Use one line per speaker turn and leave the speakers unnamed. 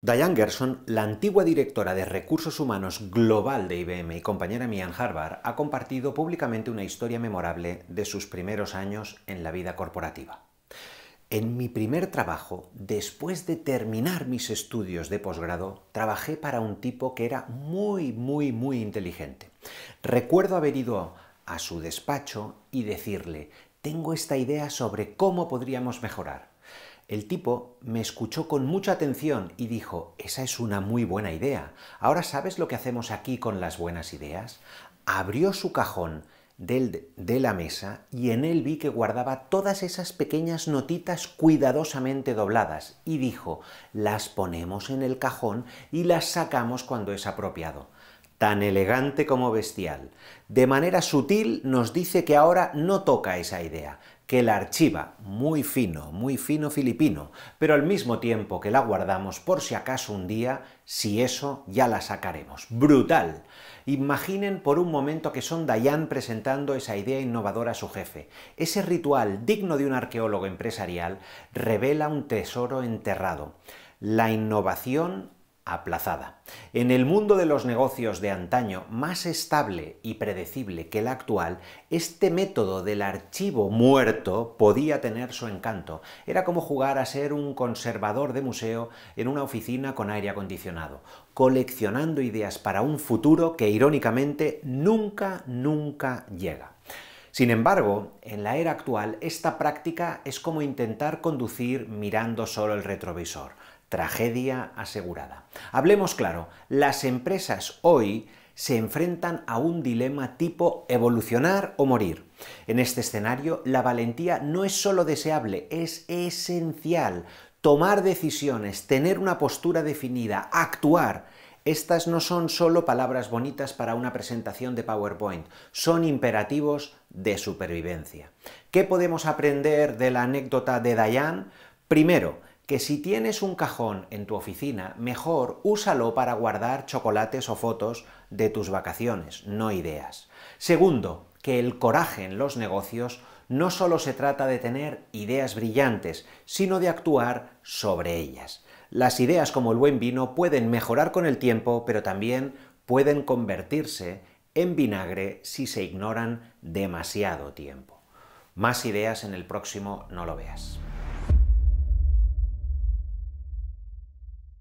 Diane Gerson, la antigua directora de Recursos Humanos Global de IBM y compañera mía Harvard, ha compartido públicamente una historia memorable de sus primeros años en la vida corporativa. En mi primer trabajo, después de terminar mis estudios de posgrado, trabajé para un tipo que era muy, muy, muy inteligente. Recuerdo haber ido a su despacho y decirle, tengo esta idea sobre cómo podríamos mejorar. El tipo me escuchó con mucha atención y dijo, esa es una muy buena idea. Ahora sabes lo que hacemos aquí con las buenas ideas. Abrió su cajón del, de la mesa y en él vi que guardaba todas esas pequeñas notitas cuidadosamente dobladas y dijo, las ponemos en el cajón y las sacamos cuando es apropiado tan elegante como bestial. De manera sutil nos dice que ahora no toca esa idea, que la archiva, muy fino, muy fino filipino, pero al mismo tiempo que la guardamos por si acaso un día, si eso ya la sacaremos. ¡Brutal! Imaginen por un momento que son Dayan presentando esa idea innovadora a su jefe. Ese ritual digno de un arqueólogo empresarial revela un tesoro enterrado. La innovación aplazada. En el mundo de los negocios de antaño, más estable y predecible que el actual, este método del archivo muerto podía tener su encanto. Era como jugar a ser un conservador de museo en una oficina con aire acondicionado, coleccionando ideas para un futuro que irónicamente nunca, nunca llega. Sin embargo, en la era actual, esta práctica es como intentar conducir mirando solo el retrovisor. Tragedia asegurada. Hablemos claro, las empresas hoy se enfrentan a un dilema tipo evolucionar o morir. En este escenario, la valentía no es solo deseable, es esencial. Tomar decisiones, tener una postura definida, actuar. Estas no son solo palabras bonitas para una presentación de PowerPoint, son imperativos de supervivencia. ¿Qué podemos aprender de la anécdota de Dayan? Primero, que si tienes un cajón en tu oficina, mejor úsalo para guardar chocolates o fotos de tus vacaciones, no ideas. Segundo, que el coraje en los negocios no solo se trata de tener ideas brillantes, sino de actuar sobre ellas. Las ideas como el buen vino pueden mejorar con el tiempo, pero también pueden convertirse en vinagre si se ignoran demasiado tiempo. Más ideas en el próximo No lo veas.